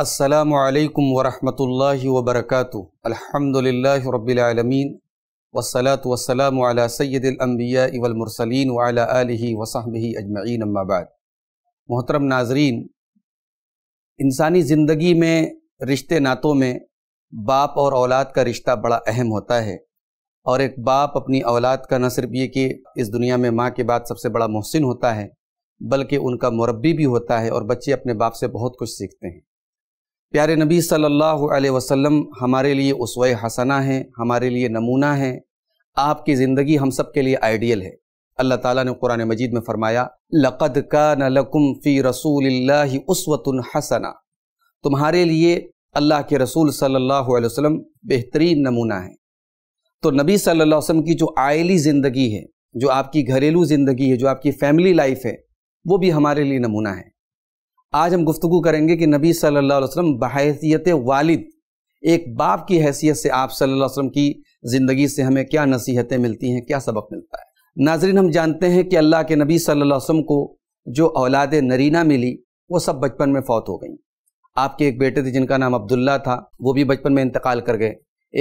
असलकम वरहमल वबरक अल्हम्दुलिल्लाह रबालमीन वसलात वसलाम सैदम्बिया इवलमरसलिन आलि वसाहबी अजमैन अम्माबाद मोहतरम नाजरीन इंसानी ज़िंदगी में रिश्ते नातों में बाप और औलाद का रिश्ता बड़ा अहम होता है और एक बाप अपनी औलाद का न सिर्फ ये कि इस दुनिया में माँ के बाद सबसे बड़ा मोहसिन होता है बल्कि उनका मुरबी भी होता है और बच्चे अपने बाप से बहुत कुछ सीखते हैं प्यारे नबी सल्लल्लाहु अलैहि वसल्लम हमारे लिए उसवा हसना है हमारे लिए नमूना है आपकी ज़िंदगी हम सब के लिए आइडियल है अल्लाह ताला ने कुरान मजीद में फरमाया लक़द का नकुम फ़ी रसूल उसवतन हसना तुम्हारे लिए अल्लाह के रसूल सल्लल्लाहु अलैहि वसल्लम बेहतरीन नमूना है तो नबी सल्लल्लाहु अलैहि वसल्लम की जो आयली ज़िंदगी है जो आपकी घरेलू ज़िंदगी है जो आपकी फैमिली लाइफ है वो भी हमारे लिए नमूना है आज हम गुफ्तु करेंगे कि नबी सल्लल्लाहु अलैहि वसल्लम बहैसियत वालिद एक बाप की हैसियत से आप सल्लल्लाहु अलैहि वसल्लम की ज़िंदगी से हमें क्या नसीहतें मिलती हैं क्या सबक मिलता है नाजरीन हम जानते हैं कि अल्लाह के नबी सल्लल्लाहु अलैहि वसल्लम को जो औलाद नरीना मिली वो सब बचपन में फौत हो गई आपके एक बेटे थे जिनका नाम अब्दुल्ला था वो भी बचपन में इंतकाल कर गए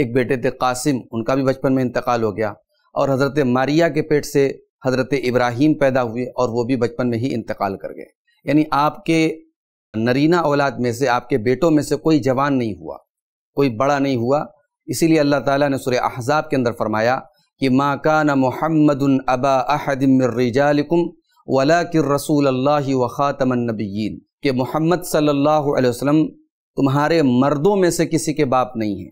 एक बेटे थे कासिम उनका भी बचपन में इंतकाल हो गया और हज़रत मारिया के पेट से हज़रत इब्राहिम पैदा हुए और वो भी बचपन में ही इंतकाल कर गए यानी आपके नरीना औलाद में से आपके बेटों में से कोई जवान नहीं हुआ कोई बड़ा नहीं हुआ इसीलिए अल्लाह ताला ने सूर्य अहजाब के अंदर फरमाया कि माँ का न मोहम्मद अबा अहदमरिजालकुम वला कि रसूल अल्लाह वख़ातमनबीन कि मोहम्मद सल्लल्लाहु अलैहि वसल्लम तुम्हारे मर्दों में से किसी के बाप नहीं हैं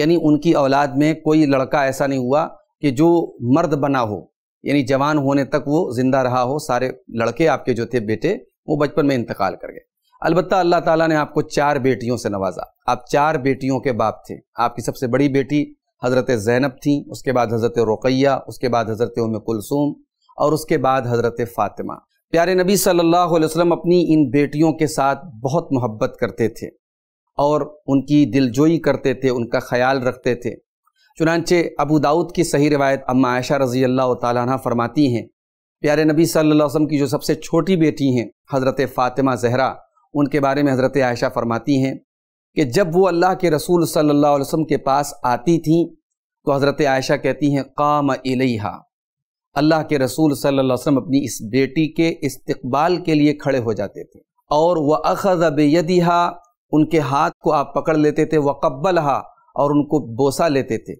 यानी उनकी औलाद में कोई लड़का ऐसा नहीं हुआ कि जो मर्द बना हो यानी जवान होने तक वो ज़िंदा रहा हो सारे लड़के आपके जो थे बेटे वो बचपन में इंतकाल कर गए अलबत्त अल्लाह ताला ने आपको चार बेटियों से नवाजा आप चार बेटियों के बाप थे आपकी सबसे बड़ी बेटी हज़रत ज़ैनब थी उसके बाद हज़रत रुकैया उसके बाद हज़रत उम कुलसूम और उसके बाद हज़रत फ़ातिमा प्यारे नबी सल्लल्लाहु अलैहि वसल्लम अपनी इन बेटियों के साथ बहुत मोहब्बत करते थे और उनकी दिलजोई करते थे उनका ख्याल रखते थे चुनानचे अबू दाऊद की सही रिवायत अम्मा आयशा रज़ी अल्लाह तह फरमाती हैं प्यारे नबी सल्लल्लाहु अलैहि वसल्लम की जो सबसे छोटी बेटी हैं हज़रत फ़ातिमा जहरा उनके बारे में हज़रत आयशा फरमाती हैं कि जब वो अल्लाह के रसूल सल्लल्लाहु अलैहि वसल्लम के पास आती थीं तो हज़रत आयशा कहती हैं काम इलेहा अल्लाह के रसूल सल्लल्लाहु अलैहि वसल्लम अपनी इस बेटी के इस्तकबाल के लिए खड़े हो जाते थे और वह अखज़ बेयदिहा उनके हाथ को आप पकड़ लेते थे हा और उनको बोसा लेते थे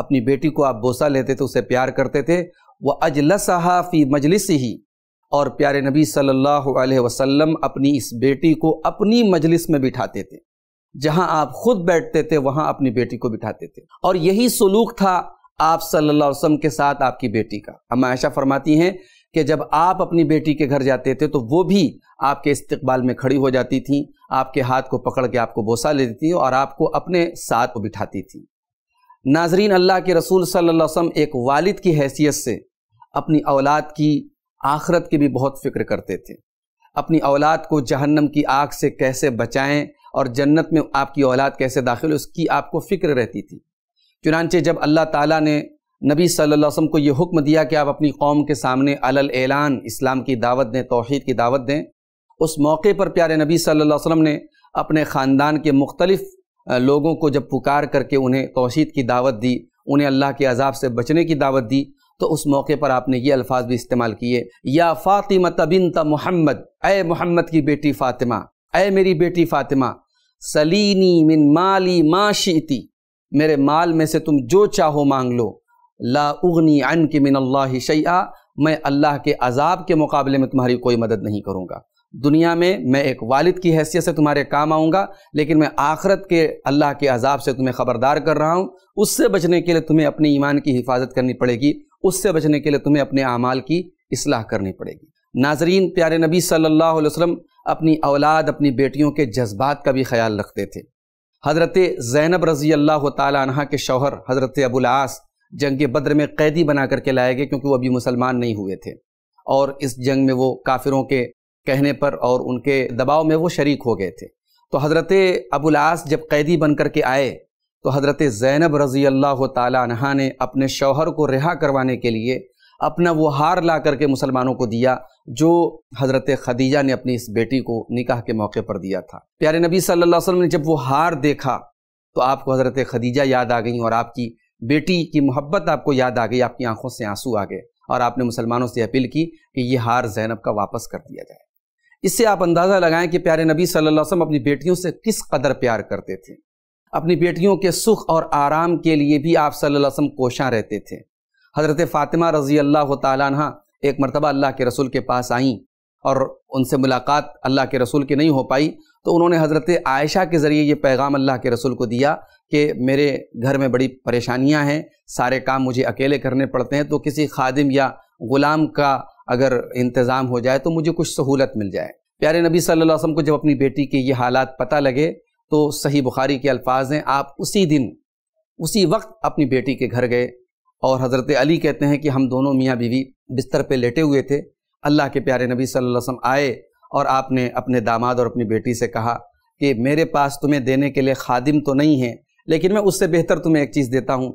अपनी बेटी को आप बोसा लेते थे उसे प्यार करते थे व अजलसहा फ़ी मजलिस ही और प्यारे नबी सल्लल्लाहु अलैहि वसल्लम अपनी इस बेटी को अपनी मजलिस में बिठाते थे जहां आप खुद बैठते थे वहां अपनी बेटी को बिठाते थे और यही सलूक था आप सल्लल्लाहु अलैहि वसल्लम के साथ आपकी बेटी का अम्मा आयशा फरमाती हैं कि जब आप अपनी बेटी के घर जाते थे तो वो भी आपके इस्तकबाल में खड़ी हो जाती थी आपके हाथ को पकड़ के आपको बोसा लेती थी और आपको अपने साथ बिठाती थी नाजरीन अल्लाह के रसूल सल्लल्लाहु अलैहि वसल्लम एक वालिद की हैसियत से अपनी औलाद की आखरत की भी बहुत फिक्र करते थे अपनी औलाद को जहन्नम की आग से कैसे बचाएं और जन्नत में आपकी औलाद कैसे दाखिल उसकी आपको फ़िक्र रहती थी चुनानचे जब अल्लाह ताला ने नबी सल्लल्लाहु अलैहि वसल्लम को यह हुक्म दिया कि आप अपनी कौम के सामने अलल ऐलान इस्लाम की दावत दें तोहद की दावत दें उस मौके पर प्यारे नबी सल्ला वसम ने अपने ख़ानदान के मुख्तलिफ लोगों को जब पुकार करके उन्हें तोहहीद की दावत दी उन्हें अल्लाह के अजाब से बचने की दावत दी तो उस मौके पर आपने ये अल्फाज भी इस्तेमाल किए या फ़ातिमा तबिन मोहम्मद ए मोहम्मद की बेटी फ़ातिमा ए मेरी बेटी फ़ातिमा सलीनी मिन माली माशी मेरे माल में से तुम जो चाहो मांग लो ला उगनी अन के मिन अल्लाह शैया मैं अल्लाह के अजाब के मुकाबले में तुम्हारी कोई मदद नहीं करूँगा दुनिया में मैं एक वालिद की हैसियत से तुम्हारे काम आऊँगा लेकिन मैं आखरत के अल्लाह के अजाब से तुम्हें ख़बरदार कर रहा हूँ उससे बचने के लिए तुम्हें अपने ईमान की हिफाजत करनी पड़ेगी उससे बचने के लिए तुम्हें अपने अमाल की असलाह करनी पड़ेगी नाजरीन प्यारे नबी सल्लल्लाहु अलैहि वसल्लम अपनी औलाद अपनी बेटियों के जज्बात का भी ख्याल रखते थे हज़रत ज़ैनब रज़ी अल्लाह तह के शौहर हज़रत अबुलास जंग बद्र में कैदी बना करके लाए गए क्योंकि वो अभी मुसलमान नहीं हुए थे और इस जंग में वो काफिरों के कहने पर और उनके दबाव में वो शरीक हो गए थे तो हज़रत अबुलास जब कैदी बन कर के आए तो हज़रत ज़ैनब रज़ी अल्लाह तह ने अपने शौहर को रिहा करवाने के लिए अपना वो हार ला करके मुसलमानों को दिया जो हज़रत खदीजा ने अपनी इस बेटी को निकाह के मौके पर दिया था प्यारे नबी सल्लल्लाहु अलैहि वसल्लम ने जब वो हार देखा तो आपको हज़रत खदीजा याद आ गई और आपकी बेटी की मोहब्बत आपको याद आ गई आपकी आंखों से आंसू आ गए और आपने मुसलमानों से अपील की कि ये हार जैनब का वापस कर दिया जाए इससे आप अंदाज़ा लगाएं कि प्यारे नबी सल्लल्लाहु अलैहि वसल्लम अपनी बेटियों से किस कदर प्यार करते थे अपनी बेटियों के सुख और आराम के लिए भी आप सल्लल्लाहु अलैहि वसल्लम रहते थे हज़रत फ़ातिमा रज़ी अल्लाह तहा एक मरतबा अल्लाह के रसूल के पास आईं और उनसे मुलाकात अल्लाह के रसूल की नहीं हो पाई तो उन्होंने हज़रत आयशा के ज़रिए ये पैगाम अल्लाह के रसूल को दिया कि मेरे घर में बड़ी परेशानियाँ हैं सारे काम मुझे अकेले करने पड़ते हैं तो किसी खादिम या ग़ुलाम का अगर इंतज़ाम हो जाए तो मुझे कुछ सहूलत मिल जाए प्यारे नबी सल्लल्लाहु अलैहि वसल्लम को जब अपनी बेटी के ये हालात पता लगे तो सही बुखारी के अल्फाज हैं आप उसी दिन उसी वक्त अपनी बेटी के घर गए और हज़रत अली कहते हैं कि हम दोनों मियाँ बीवी बिस्तर पर लेटे हुए थे अल्लाह के प्यारे नबी सल्लल्लाहु अलैहि वसल्लम आए और आपने अपने दामाद और अपनी बेटी से कहा कि मेरे पास तुम्हें देने के लिए खादिम तो नहीं है लेकिन मैं उससे बेहतर तुम्हें एक चीज़ देता हूँ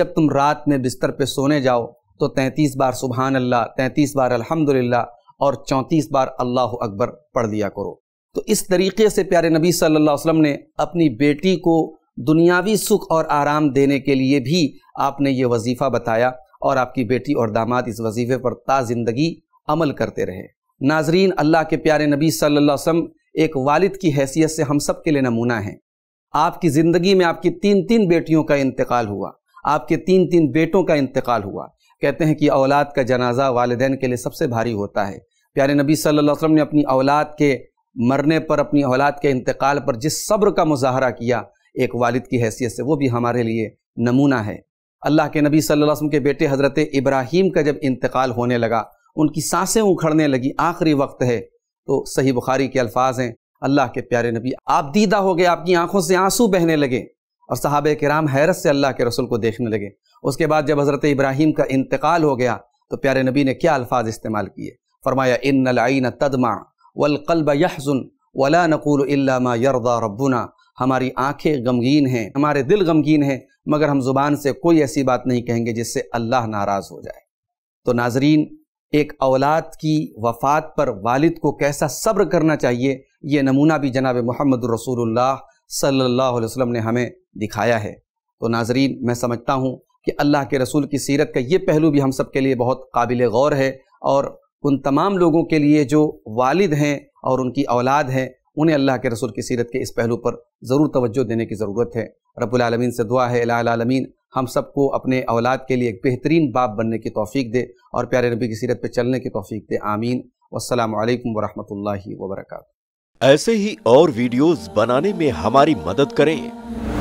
जब तुम रात में बिस्तर पर सोने जाओ तो तैंतीस बार सुबहान अल्लाह तैंतीस बार अल्हम्दुलिल्लाह और चौंतीस बार अल्लाह अकबर पढ़ लिया करो तो इस तरीके से प्यारे नबी सल्लल्लाहु अलैहि वसल्लम ने अपनी बेटी को दुनियावी सुख और आराम देने के लिए भी आपने ये वजीफ़ा बताया और आपकी बेटी और दामाद इस वजीफे पर ता ज़िंदगी अमल करते रहे नाजरीन अल्लाह के प्यारे नबी सल्लल्लाहु अलैहि वसल्लम एक वालिद की हैसियत से हम सब के लिए नमूना हैं आपकी ज़िंदगी में आपकी तीन तीन बेटियों का इंतकाल हुआ आपके तीन तीन बेटों का इंतकाल हुआ कहते हैं कि औलाद का जनाजा वालदेन के लिए सबसे भारी होता है प्यारे नबी सल्लल्लाहु अलैहि वसल्लम ने अपनी औलाद के मरने पर अपनी औलाद के इंतकाल पर जिस सब्र का मुजाहरा किया एक वालिद की हैसियत से वो भी हमारे लिए नमूना है अल्लाह के नबी सल्लल्लाहु अलैहि वसल्लम के बेटे हज़रत इब्राहिम का जब इंतकाल होने लगा उनकी सांसें उखड़ने लगी आखिरी वक्त है तो सही बुखारी के अल्फाज हैं अल्लाह के प्यारे नबी आप दीदा हो गए आपकी आंखों से आंसू बहने लगे और साहब कराम हैरत से अल्लाह के रसूल को देखने लगे उसके बाद जब हज़रत इब्राहिम का इंतकाल हो गया तो प्यारे नबी ने क्या अल्फाज इस्तेमाल किए फरमाया इन नलाइन तदमा वलकलब यहजुन वला नकुल इल्लामा यरदा रबुना हमारी आंखें गमगीन हैं हमारे दिल गमगीन हैं मगर हम ज़ुबान से कोई ऐसी बात नहीं कहेंगे जिससे अल्लाह नाराज़ हो जाए तो नाजरीन एक औलाद की वफात पर वालिद को कैसा सब्र करना चाहिए ये नमूना भी जनाब महमदरसूल सल्ला सल्लल्लाहु ने हमें दिखाया है तो नाजरीन मैं समझता हूँ कि अल्लाह के रसूल की सीरत का ये पहलू भी हम सब के लिए बहुत काबिल गौर है और उन तमाम लोगों के लिए जो वालिद हैं और उनकी औलाद हैं उन्हें अल्लाह के रसूल की सीरत के इस पहलू पर ज़रूर तवज्जो देने की ज़रूरत है रबालमीन से दुआ है आलमीन हम सबको अपने औलाद के लिए एक बेहतरीन बाप बनने की तोफ़ी दे और प्यारे नबी की सीरत पर चलने की तोफ़ी दे आमीन वालकम वरहमल वर्क ऐसे ही और वीडियोज़ बनाने में हमारी मदद करें